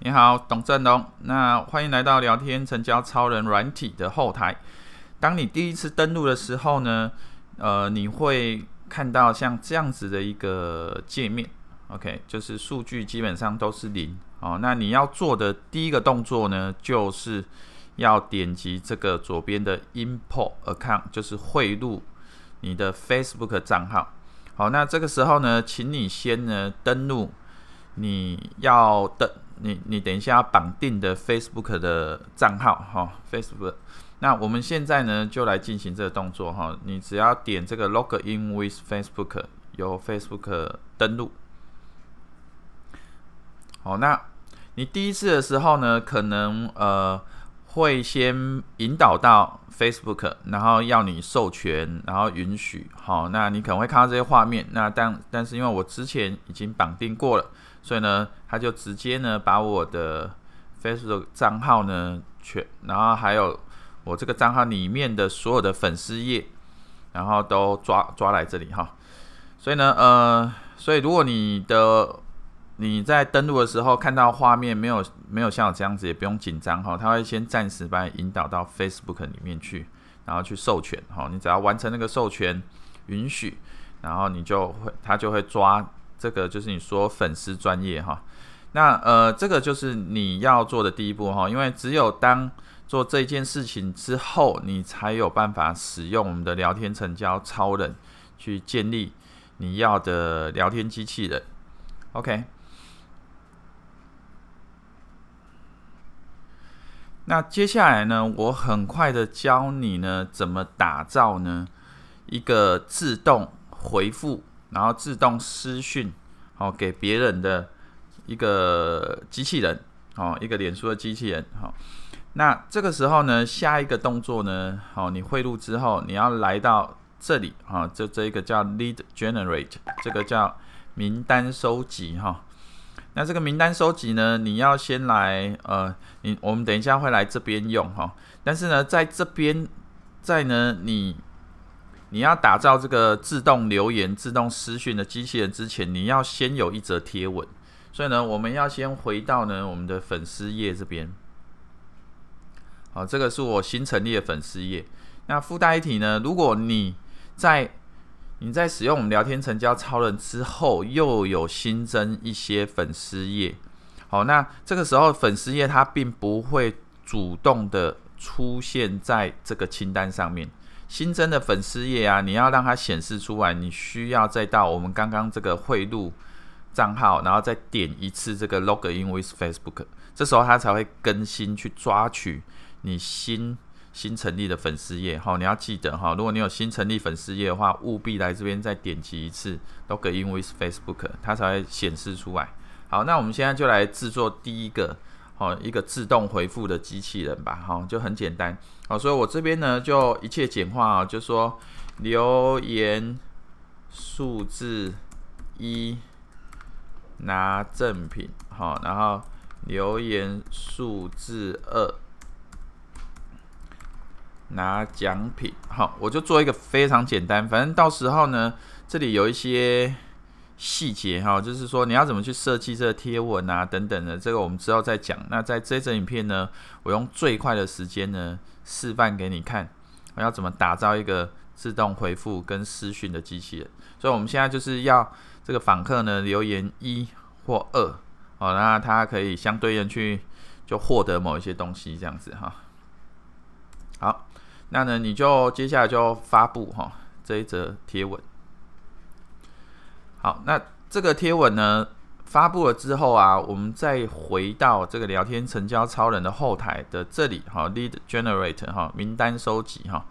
你好，董振东，那欢迎来到聊天成交超人软体的后台。当你第一次登录的时候呢，呃，你会看到像这样子的一个界面，OK，就是数据基本上都是零哦。那你要做的第一个动作呢，就是要点击这个左边的 Import Account，就是汇入你的 Facebook 账号。好，那这个时候呢，请你先呢登录，你要登。你你等一下要绑定的 Facebook 的账号哈，Facebook。那我们现在呢就来进行这个动作哈，你只要点这个 Log In with Facebook，由 Facebook 登录。好，那你第一次的时候呢，可能呃会先引导到 Facebook，然后要你授权，然后允许。好，那你可能会看到这些画面。那但但是因为我之前已经绑定过了。所以呢，他就直接呢把我的 Facebook 账号呢全，然后还有我这个账号里面的所有的粉丝页，然后都抓抓来这里哈。所以呢，呃，所以如果你的你在登录的时候看到画面没有没有像我这样子，也不用紧张哈，他会先暂时把你引导到 Facebook 里面去，然后去授权哈。你只要完成那个授权允许，然后你就会他就会抓。这个就是你说粉丝专业哈，那呃，这个就是你要做的第一步哈，因为只有当做这件事情之后，你才有办法使用我们的聊天成交超人去建立你要的聊天机器人。OK，那接下来呢，我很快的教你呢怎么打造呢一个自动回复。然后自动私讯，好给别人的一个机器人，好一个脸书的机器人，好。那这个时候呢，下一个动作呢，好你汇入之后，你要来到这里啊，这这一个叫 Lead Generate，这个叫名单收集哈。那这个名单收集呢，你要先来呃，你我们等一下会来这边用哈。但是呢，在这边在呢你。你要打造这个自动留言、自动私讯的机器人之前，你要先有一则贴文。所以呢，我们要先回到呢我们的粉丝页这边。好，这个是我新成立的粉丝页。那附带一题呢，如果你在你在使用我们聊天成交超人之后，又有新增一些粉丝页，好，那这个时候粉丝页它并不会主动的出现在这个清单上面。新增的粉丝页啊，你要让它显示出来，你需要再到我们刚刚这个汇入账号，然后再点一次这个 log in with Facebook，这时候它才会更新去抓取你新新成立的粉丝页。好，你要记得哈，如果你有新成立粉丝页的话，务必来这边再点击一次 log in with Facebook，它才会显示出来。好，那我们现在就来制作第一个。好，一个自动回复的机器人吧，好，就很简单，好，所以我这边呢就一切简化啊，就说留言数字一拿赠品，好，然后留言数字二拿奖品，好，我就做一个非常简单，反正到时候呢，这里有一些。细节哈，就是说你要怎么去设计这个贴文啊，等等的，这个我们之后再讲。那在这一则影片呢，我用最快的时间呢示范给你看，我要怎么打造一个自动回复跟私讯的机器人。所以我们现在就是要这个访客呢留言一或二哦，那他可以相对应去就获得某一些东西这样子哈。好，那呢你就接下来就发布哈这一则贴文。好，那这个贴文呢，发布了之后啊，我们再回到这个聊天成交超人的后台的这里，好，Lead Generator 哈，名单收集哈，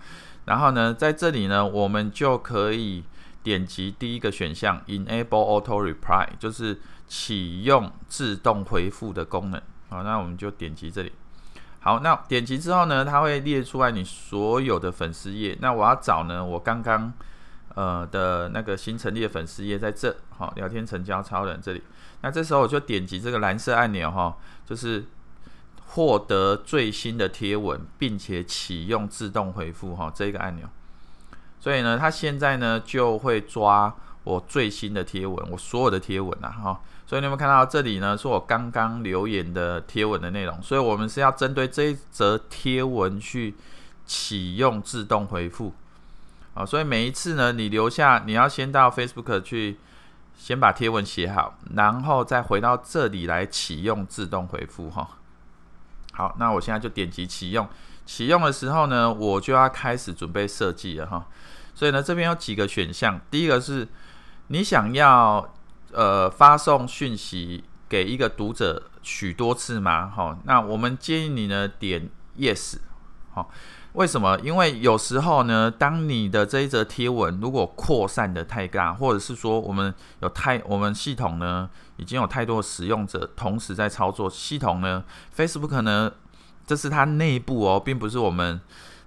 然后呢，在这里呢，我们就可以点击第一个选项，Enable Auto Reply，就是启用自动回复的功能。好，那我们就点击这里。好，那点击之后呢，它会列出来你所有的粉丝页。那我要找呢，我刚刚。呃的那个新成立的粉丝页在这，好，聊天成交超人这里，那这时候我就点击这个蓝色按钮哈，就是获得最新的贴文，并且启用自动回复哈这个按钮，所以呢，它现在呢就会抓我最新的贴文，我所有的贴文呐哈，所以你们看到这里呢？是我刚刚留言的贴文的内容，所以我们是要针对这一则贴文去启用自动回复。啊，所以每一次呢，你留下你要先到 Facebook 去，先把贴文写好，然后再回到这里来启用自动回复哈。好，那我现在就点击启用。启用的时候呢，我就要开始准备设计了哈。所以呢，这边有几个选项，第一个是你想要呃发送讯息给一个读者许多次吗？好，那我们建议你呢点 Yes。好。为什么？因为有时候呢，当你的这一则贴文如果扩散的太尬，或者是说我们有太我们系统呢已经有太多使用者同时在操作系统呢，Facebook 呢，这是它内部哦，并不是我们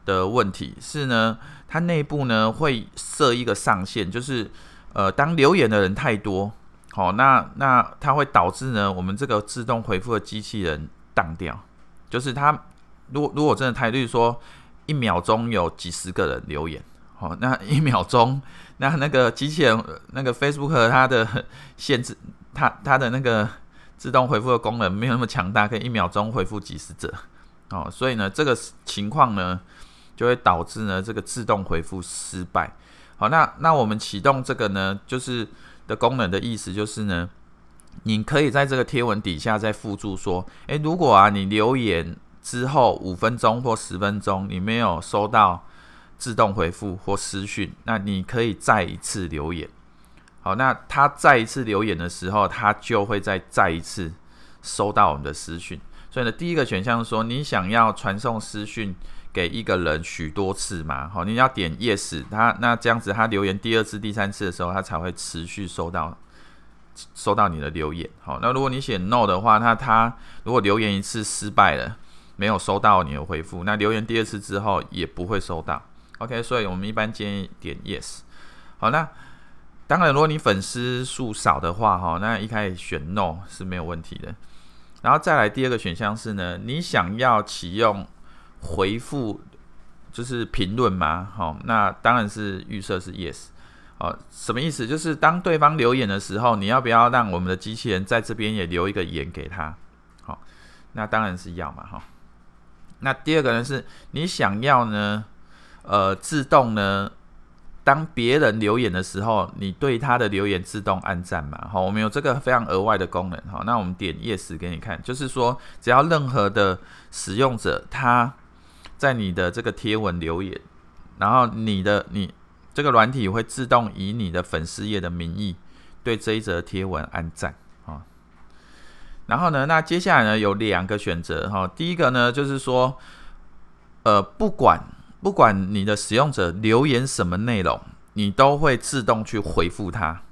的问题，是呢，它内部呢会设一个上限，就是呃，当留言的人太多，好，那那它会导致呢，我们这个自动回复的机器人宕掉，就是它如果如果真的太绿说。一秒钟有几十个人留言，好，那 一秒钟，那那个机器人，那个 Facebook 它的限制，它它的那个自动回复的功能没有那么强大，可以一秒钟回复几十者，哦，所以呢，这个情况呢，就会导致呢这个自动回复失败。好，那那我们启动这个呢，就是的功能的意思就是呢，你可以在这个贴文底下再附注说，诶，如果啊你留言。之后五分钟或十分钟，你没有收到自动回复或私讯，那你可以再一次留言。好，那他再一次留言的时候，他就会再再一次收到我们的私讯。所以呢，第一个选项说你想要传送私讯给一个人许多次嘛？好，你要点 yes，他那这样子，他留言第二次、第三次的时候，他才会持续收到收到你的留言。好，那如果你写 no 的话，那他如果留言一次失败了。没有收到你的回复，那留言第二次之后也不会收到。OK，所以我们一般建议点 Yes。好，那当然，如果你粉丝数少的话，哈，那一开始选 No 是没有问题的。然后再来第二个选项是呢，你想要启用回复就是评论吗？好，那当然是预设是 Yes。哦，什么意思？就是当对方留言的时候，你要不要让我们的机器人在这边也留一个言给他？好，那当然是要嘛，哈。那第二个呢是，你想要呢，呃，自动呢，当别人留言的时候，你对他的留言自动按赞嘛？好，我们有这个非常额外的功能哈。那我们点 yes 给你看，就是说，只要任何的使用者他，在你的这个贴文留言，然后你的你这个软体会自动以你的粉丝页的名义对这一则贴文按赞。然后呢？那接下来呢？有两个选择哈。第一个呢，就是说，呃，不管不管你的使用者留言什么内容，你都会自动去回复他，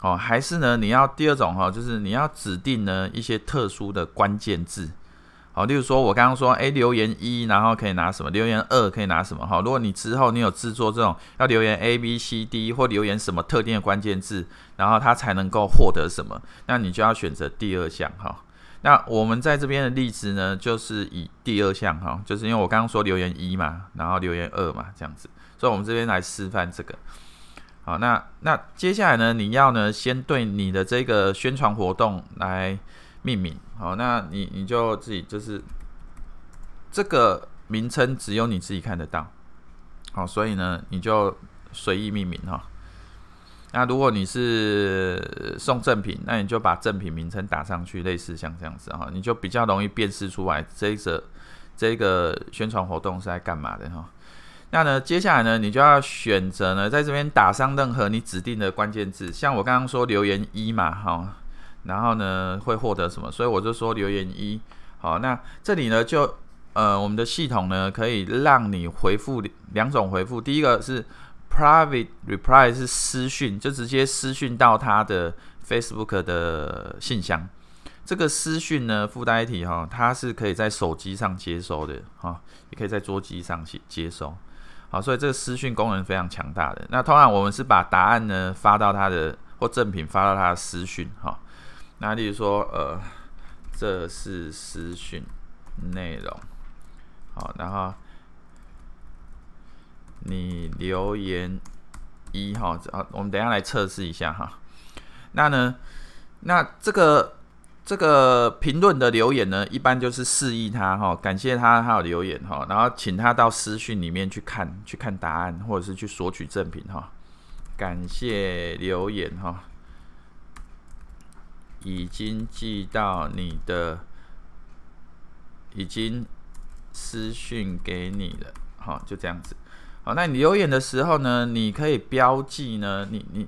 哦，还是呢？你要第二种哈，就是你要指定呢一些特殊的关键字，好，例如说，我刚刚说，哎，留言一，然后可以拿什么？留言二可以拿什么？哈，如果你之后你有制作这种要留言 A、B、C、D 或留言什么特定的关键字，然后它才能够获得什么，那你就要选择第二项哈。那我们在这边的例子呢，就是以第二项哈，就是因为我刚刚说留言一嘛，然后留言二嘛这样子，所以我们这边来示范这个。好，那那接下来呢，你要呢先对你的这个宣传活动来。命名好，那你你就自己就是这个名称只有你自己看得到，好，所以呢你就随意命名哈。那如果你是送赠品，那你就把赠品名称打上去，类似像这样子哈，你就比较容易辨识出来这一个这个宣传活动是在干嘛的哈。那呢接下来呢，你就要选择呢在这边打上任何你指定的关键字，像我刚刚说留言一嘛，哈。然后呢，会获得什么？所以我就说留言一好。那这里呢，就呃，我们的系统呢，可以让你回复两种回复。第一个是 private reply，是私讯，就直接私讯到他的 Facebook 的信箱。这个私讯呢，附带体哈，它是可以在手机上接收的哈，也可以在桌机上接接收。好，所以这个私讯功能非常强大的。那通常我们是把答案呢发到他的或赠品发到他的私讯哈。那例如说，呃，这是私讯内容，好，然后你留言一号，啊，我们等下来测试一下哈。那呢，那这个这个评论的留言呢，一般就是示意他哈，感谢他他有留言哈，然后请他到私讯里面去看，去看答案，或者是去索取赠品哈。感谢留言哈。已经寄到你的，已经私讯给你了，好，就这样子。好，那你留言的时候呢，你可以标记呢，你你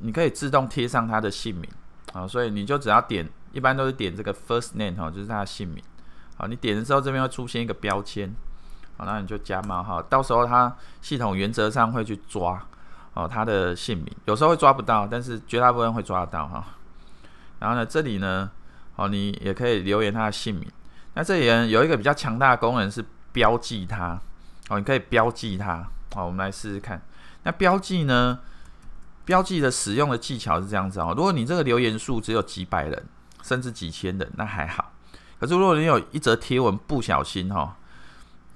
你可以自动贴上他的姓名啊，所以你就只要点，一般都是点这个 first name 哈，就是他的姓名。好，你点的时候这边会出现一个标签，好，那你就加嘛哈，到时候他系统原则上会去抓哦，他的姓名，有时候会抓不到，但是绝大部分会抓得到哈。然后呢，这里呢，哦，你也可以留言他的姓名。那这里呢有一个比较强大的功能是标记他哦，你可以标记他。好，我们来试试看。那标记呢？标记的使用的技巧是这样子哦。如果你这个留言数只有几百人，甚至几千人，那还好。可是如果你有一则贴文不小心哈，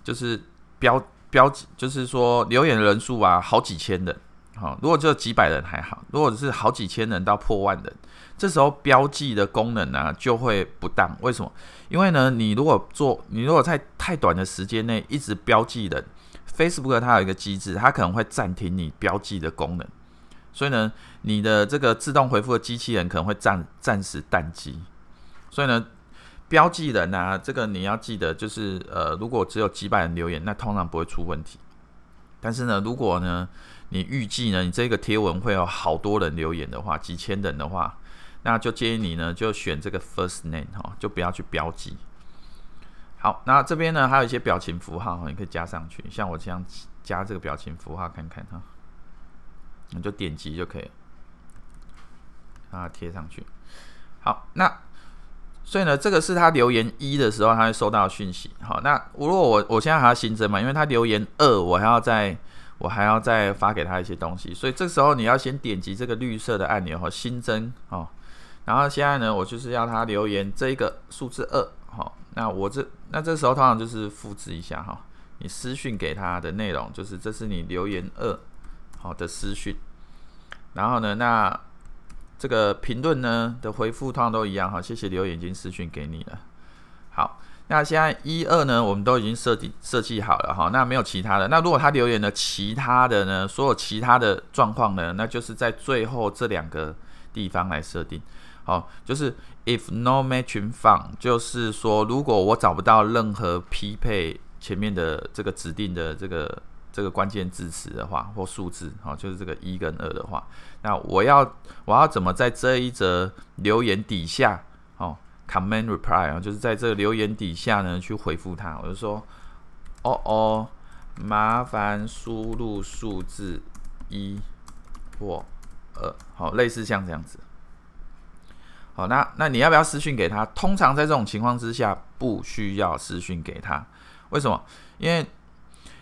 就是标标，记，就是说留言的人数啊，好几千人，好，如果只有几百人还好，如果是好几千人到破万人，这时候标记的功能呢就会不当。为什么？因为呢，你如果做，你如果在太短的时间内一直标记人，Facebook 它有一个机制，它可能会暂停你标记的功能。所以呢，你的这个自动回复的机器人可能会暂暂时淡机。所以呢，标记人啊，这个你要记得，就是呃，如果只有几百人留言，那通常不会出问题。但是呢，如果呢？你预计呢？你这个贴文会有好多人留言的话，几千人的话，那就建议你呢，就选这个 first name 哈，就不要去标记。好，那这边呢还有一些表情符号，你可以加上去，像我这样加这个表情符号看看哈，你就点击就可以了，把它贴上去。好，那所以呢，这个是他留言一的时候，他会收到讯息。好，那如果我我现在还要新增嘛，因为他留言二，我还要再。我还要再发给他一些东西，所以这时候你要先点击这个绿色的按钮和新增哦，然后现在呢，我就是要他留言这一个数字二，好，那我这那这时候通常就是复制一下哈，你私讯给他的内容就是这是你留言二好的私讯，然后呢，那这个评论呢的回复通常都一样哈，谢谢留言已经私讯给你了，好。那现在一二呢，我们都已经设计设计好了哈，那没有其他的。那如果他留言的其他的呢，所有其他的状况呢，那就是在最后这两个地方来设定。好，就是 if no matching found，就是说如果我找不到任何匹配前面的这个指定的这个这个关键字词的话，或数字，好，就是这个一跟二的话，那我要我要怎么在这一则留言底下？Command reply 啊，就是在这个留言底下呢去回复他。我就说，哦哦，麻烦输入数字一或二，好，类似像这样子。好，那那你要不要私讯给他？通常在这种情况之下，不需要私讯给他。为什么？因为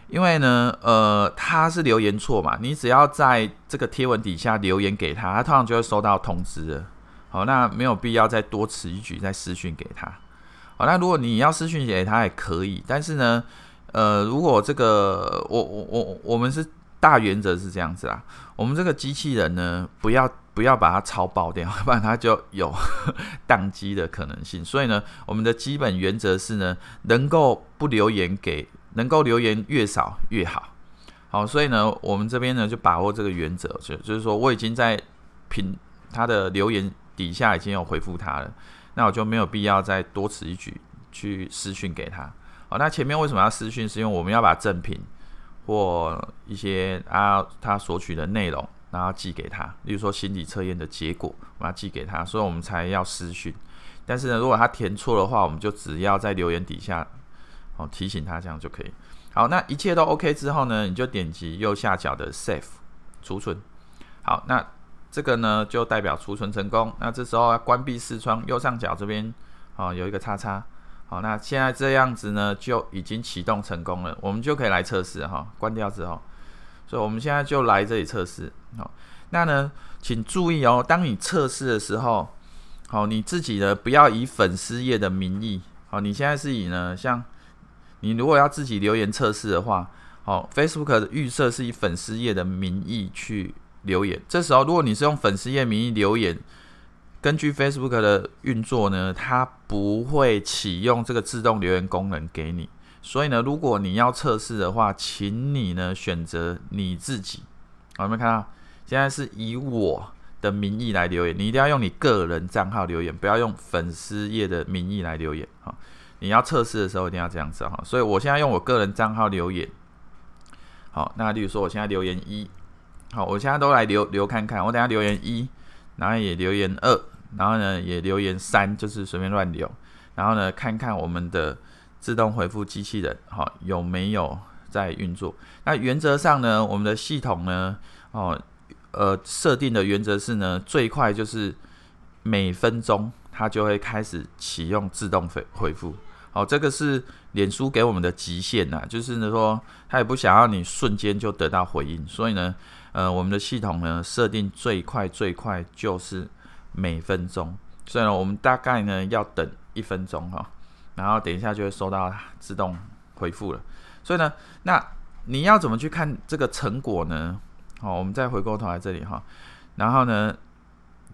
因为呢，呃，他是留言错嘛，你只要在这个贴文底下留言给他，他通常就会收到通知了。好，那没有必要再多此一举，再私讯给他。好，那如果你要私讯给他，也可以。但是呢，呃，如果这个我我我我们是大原则是这样子啦，我们这个机器人呢，不要不要把它超爆掉，不然它就有 宕机的可能性。所以呢，我们的基本原则是呢，能够不留言给，能够留言越少越好。好，所以呢，我们这边呢就把握这个原则，就就是说我已经在品他的留言。底下已经有回复他了，那我就没有必要再多此一举去私讯给他。好，那前面为什么要私讯？是因为我们要把赠品或一些啊他索取的内容，然后寄给他，例如说心理测验的结果，我要寄给他，所以我们才要私讯。但是呢，如果他填错的话，我们就只要在留言底下哦提醒他，这样就可以。好，那一切都 OK 之后呢，你就点击右下角的 Save 储存。好，那。这个呢，就代表储存成功。那这时候要关闭视窗，右上角这边啊有一个叉叉。好，那现在这样子呢，就已经启动成功了。我们就可以来测试哈，关掉之后，所以我们现在就来这里测试。好，那呢，请注意哦，当你测试的时候，好，你自己呢不要以粉丝页的名义。好，你现在是以呢，像你如果要自己留言测试的话，好，Facebook 的预设是以粉丝页的名义去。留言，这时候如果你是用粉丝页名义留言，根据 Facebook 的运作呢，它不会启用这个自动留言功能给你。所以呢，如果你要测试的话，请你呢选择你自己。有没有看到？现在是以我的名义来留言，你一定要用你个人账号留言，不要用粉丝页的名义来留言哈，你要测试的时候一定要这样子哈。所以我现在用我个人账号留言。好，那例如说我现在留言一。好，我现在都来留留看看。我等下留言一，然后也留言二，然后呢也留言三，就是随便乱留。然后呢，看看我们的自动回复机器人，好有没有在运作？那原则上呢，我们的系统呢，哦呃设定的原则是呢，最快就是每分钟它就会开始启用自动回回复。好，这个是脸书给我们的极限呐，就是呢说他也不想要你瞬间就得到回应，所以呢。呃，我们的系统呢，设定最快最快就是每分钟，所以呢，我们大概呢要等一分钟哈，然后等一下就会收到自动回复了。所以呢，那你要怎么去看这个成果呢？哦，我们再回过头来这里哈，然后呢，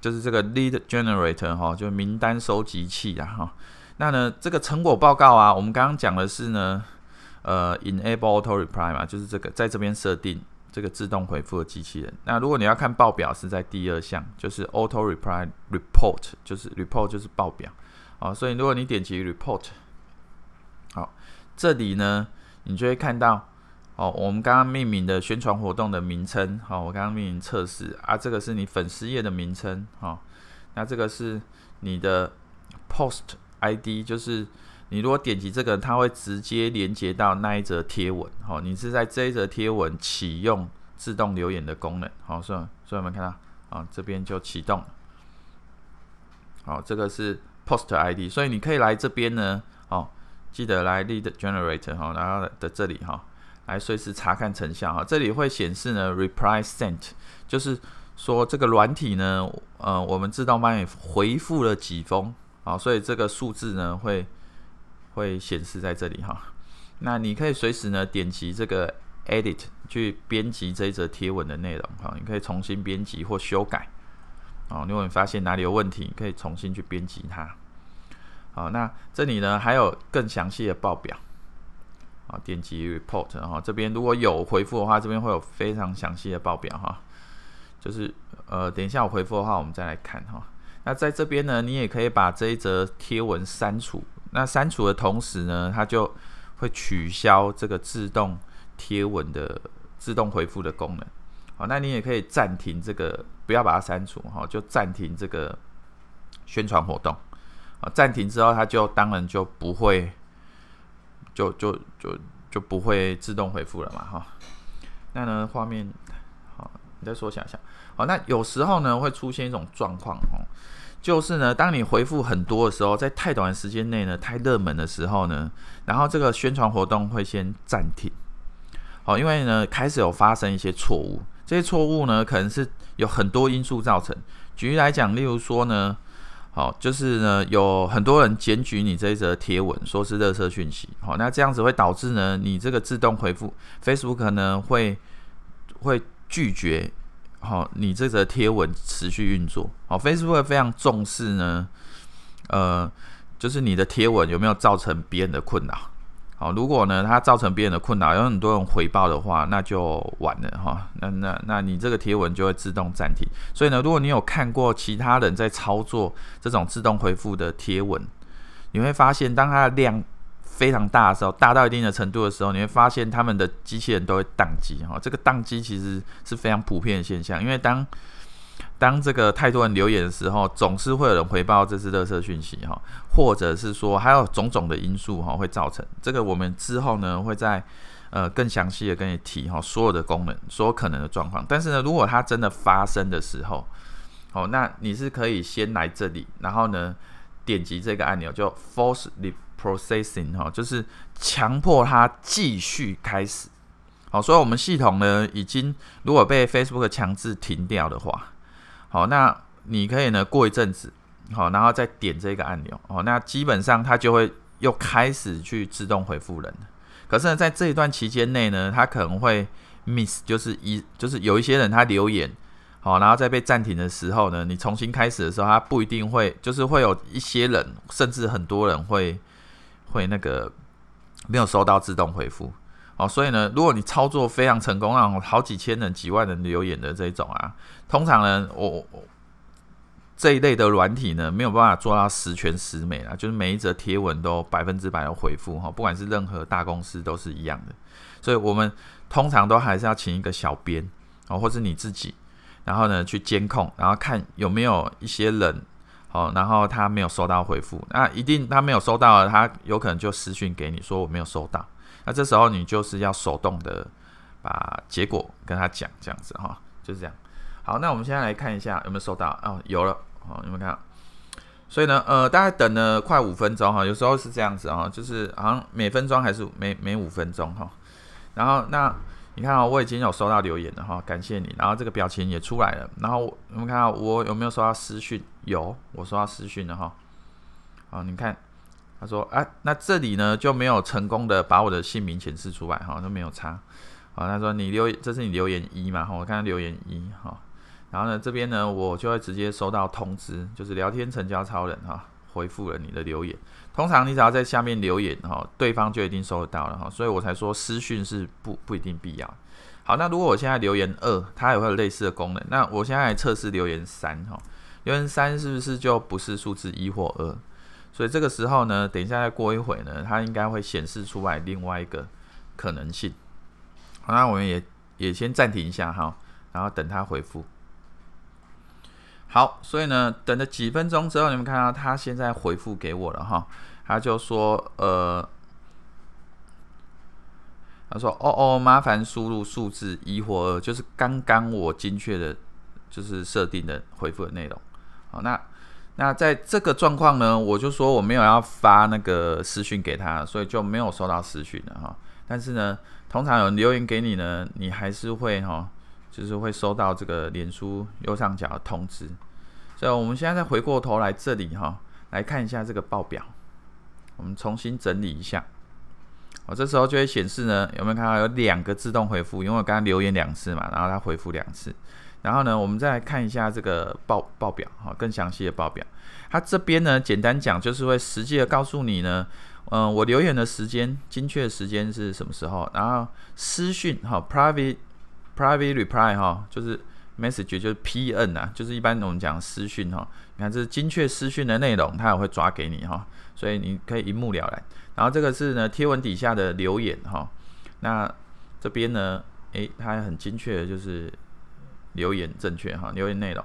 就是这个 Lead Generator 哈，就名单收集器啊哈，那呢这个成果报告啊，我们刚刚讲的是呢，呃，Enable Auto Reply 嘛，就是这个在这边设定。这个自动回复的机器人。那如果你要看报表，是在第二项，就是 auto reply report，就是 report 就是报表啊。所以如果你点击 report，好，这里呢，你就会看到哦，我们刚刚命名的宣传活动的名称，好，我刚刚命名测试啊，这个是你粉丝页的名称好，那这个是你的 post ID，就是。你如果点击这个，它会直接连接到那一则贴文。哦，你是在这一则贴文启用自动留言的功能。好，是吧？所以我们看到，啊，这边就启动。好，这个是 Post ID。所以你可以来这边呢，哦，记得来 Lead Generator 哈，然后的这里哈，来随时查看成效哈。这里会显示呢 Reply Sent，就是说这个软体呢，呃，我们自动帮你回复了几封，啊，所以这个数字呢会。会显示在这里哈，那你可以随时呢点击这个 Edit 去编辑这一则贴文的内容哈，你可以重新编辑或修改啊，如果你发现哪里有问题，你可以重新去编辑它。好，那这里呢还有更详细的报表啊，点击 Report 哈，这边如果有回复的话，这边会有非常详细的报表哈，就是呃等一下我回复的话，我们再来看哈。那在这边呢，你也可以把这一则贴文删除。那删除的同时呢，它就会取消这个自动贴文的自动回复的功能。好，那你也可以暂停这个，不要把它删除哈，就暂停这个宣传活动。啊，暂停之后，它就当然就不会，就就就就不会自动回复了嘛哈。那呢，画面好，你再说想想。好，那有时候呢会出现一种状况哦，就是呢，当你回复很多的时候，在太短的时间内呢，太热门的时候呢，然后这个宣传活动会先暂停。好，因为呢，开始有发生一些错误。这些错误呢，可能是有很多因素造成。举例来讲，例如说呢，好，就是呢，有很多人检举你这一则贴文，说是热车讯息。好，那这样子会导致呢，你这个自动回复 Facebook 呢会会拒绝。好，你这则贴文持续运作，好，Facebook 非常重视呢，呃，就是你的贴文有没有造成别人的困扰，好，如果呢它造成别人的困扰，有很多人回报的话，那就完了哈，那那那你这个贴文就会自动暂停，所以呢，如果你有看过其他人在操作这种自动回复的贴文，你会发现当它的量。非常大的时候，大到一定的程度的时候，你会发现他们的机器人都会宕机哈。这个宕机其实是非常普遍的现象，因为当当这个太多人留言的时候，总是会有人回报这是垃圾讯息哈，或者是说还有种种的因素哈，会造成这个。我们之后呢会在呃更详细的跟你提哈所有的功能，所有可能的状况。但是呢，如果它真的发生的时候，哦，那你是可以先来这里，然后呢点击这个按钮就 Force。Processing 哈，就是强迫它继续开始。好，所以我们系统呢，已经如果被 Facebook 强制停掉的话，好，那你可以呢过一阵子，好，然后再点这个按钮，哦，那基本上它就会又开始去自动回复人。可是呢，在这一段期间内呢，它可能会 miss，就是一就是有一些人他留言，好，然后在被暂停的时候呢，你重新开始的时候，它不一定会，就是会有一些人，甚至很多人会。会那个没有收到自动回复哦，所以呢，如果你操作非常成功，让好几千人、几万人留言的这一种啊，通常呢，我我这一类的软体呢，没有办法做到十全十美啊，就是每一则贴文都百分之百要回复哈，不管是任何大公司都是一样的，所以我们通常都还是要请一个小编哦，或是你自己，然后呢去监控，然后看有没有一些人。好，然后他没有收到回复，那一定他没有收到，他有可能就私讯给你说我没有收到，那这时候你就是要手动的把结果跟他讲这样子哈，就是这样。好，那我们现在来看一下有没有收到哦，有了哦，有没有看到？所以呢，呃，大概等了快五分钟哈，有时候是这样子啊，就是好像每分钟还是每每五分钟哈，然后那。你看啊，我已经有收到留言了哈，感谢你。然后这个表情也出来了。然后你们看我有没有收到私讯？有，我收到私讯了哈。好，你看，他说啊，那这里呢就没有成功的把我的姓名显示出来哈，都没有差。好，他说你留，这是你留言一嘛哈？我看留言一哈。然后呢，这边呢我就会直接收到通知，就是聊天成交超人哈，回复了你的留言。通常你只要在下面留言哈，对方就一定收得到了哈，所以我才说私讯是不不一定必要。好，那如果我现在留言二，它也会有类似的功能。那我现在来测试留言三哈，留言三是不是就不是数字一或二？所以这个时候呢，等一下再过一会呢，它应该会显示出来另外一个可能性。好，那我们也也先暂停一下哈，然后等它回复。好，所以呢，等了几分钟之后，你们看到他现在回复给我了哈，他就说，呃，他说，哦哦，麻烦输入数字一或二，就是刚刚我精确的，就是设定的回复的内容。好，那那在这个状况呢，我就说我没有要发那个私讯给他，所以就没有收到私讯了哈。但是呢，通常有人留言给你呢，你还是会哈。就是会收到这个脸书右上角的通知，所以我们现在再回过头来这里哈，来看一下这个报表，我们重新整理一下。我这时候就会显示呢，有没有看到有两个自动回复？因为我刚刚留言两次嘛，然后他回复两次。然后呢，我们再来看一下这个报报表哈，更详细的报表。它这边呢，简单讲就是会实际的告诉你呢，嗯，我留言的时间精确的时间是什么时候，然后私讯哈，private。Private reply 哈，就是 message 就是 PN 啊，就是一般我们讲私讯哈。你看这是精确私讯的内容，它也会抓给你哈，所以你可以一目了然。然后这个是呢，贴文底下的留言哈。那这边呢，诶，它很精确的就是留言正确哈，留言内容。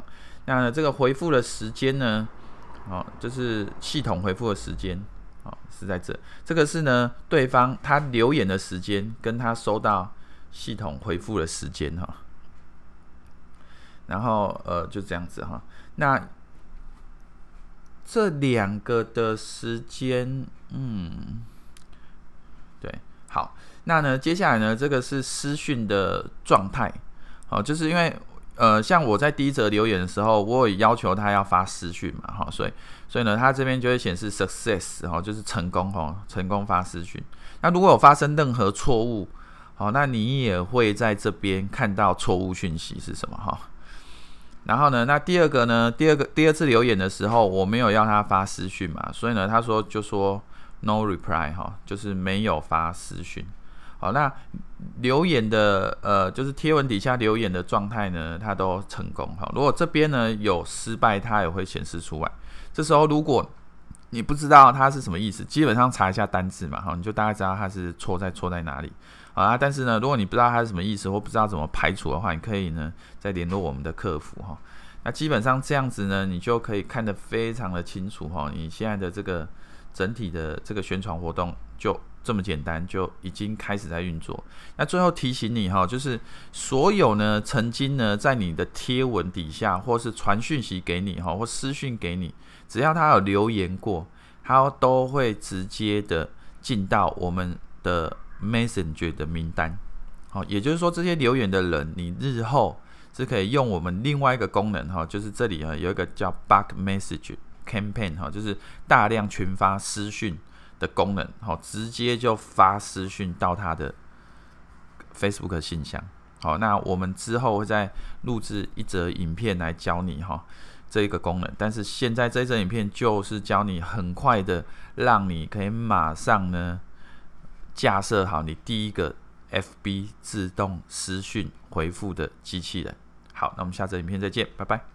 那这个回复的时间呢，哦，就是系统回复的时间，哦，是在这。这个是呢，对方他留言的时间跟他收到。系统回复的时间哈，然后呃就这样子哈，那这两个的时间嗯对好那呢接下来呢这个是私讯的状态好就是因为呃像我在第一则留言的时候我也要求他要发私讯嘛哈所以所以呢他这边就会显示 success 哈就是成功哈成功发私讯那如果有发生任何错误。好，那你也会在这边看到错误讯息是什么哈？然后呢，那第二个呢，第二个第二次留言的时候，我没有要他发私讯嘛，所以呢，他说就说 no reply 哈，就是没有发私讯。好，那留言的呃，就是贴文底下留言的状态呢，它都成功。哈。如果这边呢有失败，它也会显示出来。这时候如果你不知道它是什么意思，基本上查一下单字嘛，哈，你就大概知道它是错在错在哪里。好啊，但是呢，如果你不知道它是什么意思，或不知道怎么排除的话，你可以呢再联络我们的客服哈。那基本上这样子呢，你就可以看得非常的清楚哈。你现在的这个整体的这个宣传活动就这么简单，就已经开始在运作。那最后提醒你哈，就是所有呢曾经呢在你的贴文底下，或是传讯息给你哈，或私讯给你，只要他有留言过，他都会直接的进到我们的。Messenger 的名单，好，也就是说这些留言的人，你日后是可以用我们另外一个功能哈，就是这里啊有一个叫 b u g k Message Campaign 哈，就是大量群发私讯的功能，好，直接就发私讯到他的 Facebook 信箱。好，那我们之后会再录制一则影片来教你哈这一个功能，但是现在这则影片就是教你很快的，让你可以马上呢。架设好你第一个 FB 自动私讯回复的机器人。好，那我们下次影片再见，拜拜。